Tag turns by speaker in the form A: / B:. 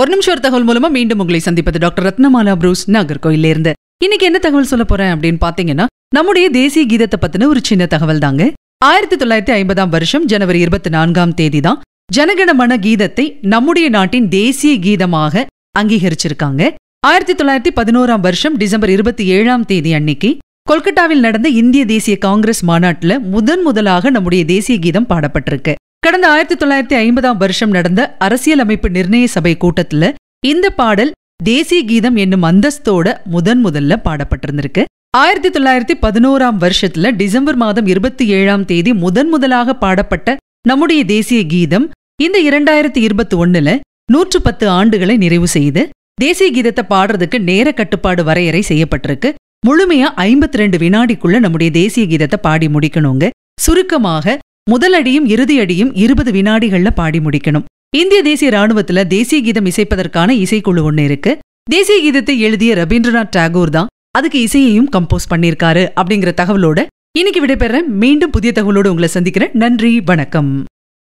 A: ஒரு நிமிஷம் ஒரு தகவல் மூலமா மீண்டும் உங்களை சந்திப்பது டாக்டர் ரத்னமாலா புரூஸ் நாகர்கோயில இருந்து இன்னைக்கு என்ன தகவல் சொல்ல போறேன் அப்படின்னு பாத்தீங்கன்னா நம்முடைய தேசிய கீதத்தை பத்தின ஒரு சின்ன தகவல் தாங்க ஆயிரத்தி தொள்ளாயிரத்தி ஐம்பதாம் வருஷம் ஜனவரி இருபத்தி நான்காம் தேதி தான் ஜனகணமன கீதத்தை நம்முடைய நாட்டின் தேசிய கீதமாக அங்கீகரிச்சிருக்காங்க ஆயிரத்தி தொள்ளாயிரத்தி பதினோராம் வருஷம் டிசம்பர் இருபத்தி ஏழாம் தேதி அன்னைக்கு கொல்கட்டாவில் நடந்த இந்திய தேசிய காங்கிரஸ் மாநாட்டில் முதன் முதலாக நம்முடைய தேசிய கீதம் பாடப்பட்டிருக்கு கடந்த ஆயிரத்தி தொள்ளாயிரத்தி ஐம்பதாம் வருஷம் நடந்த அரசியலமைப்பு நிர்ணய சபை கூட்டத்துல இந்த பாடல் தேசிய கீதம் என்னும் அந்தஸ்தோட முதன் முதல்ல பாடப்பட்டிருந்திருக்கு ஆயிரத்தி தொள்ளாயிரத்தி பதினோராம் வருஷத்துல டிசம்பர் மாதம் இருபத்தி ஏழாம் தேதி முதன் முதலாக பாடப்பட்ட நம்முடைய தேசிய கீதம் இந்த இரண்டாயிரத்தி இருபத்தி ஒன்னுல நூற்று பத்து ஆண்டுகளை நிறைவு செய்து தேசிய கீதத்தை பாடுறதுக்கு நேர கட்டுப்பாடு வரையறை செய்யப்பட்டிருக்கு முழுமையா ஐம்பத்தி ரெண்டு வினாடிக்குள்ள நம்முடைய தேசிய கீதத்தை பாடி முடிக்கணுங்க சுருக்கமாக முதலடியும் இறுதியடியும் இருபது வினாடிகள்ல பாடி முடிக்கணும் இந்திய தேசிய ராணுவத்துல தேசிய கீதம் இசைப்பதற்கான இசைக்குழு ஒன்று இருக்கு தேசிய கீதத்தை எழுதிய ரவீந்திரநாத் டாகூர் தான் அதுக்கு இசையையும் கம்போஸ் பண்ணியிருக்காரு அப்படிங்கிற தகவலோட இன்னைக்கு விடைபெற மீண்டும் புதிய தகவலோடு உங்களை சந்திக்கிறேன் நன்றி வணக்கம்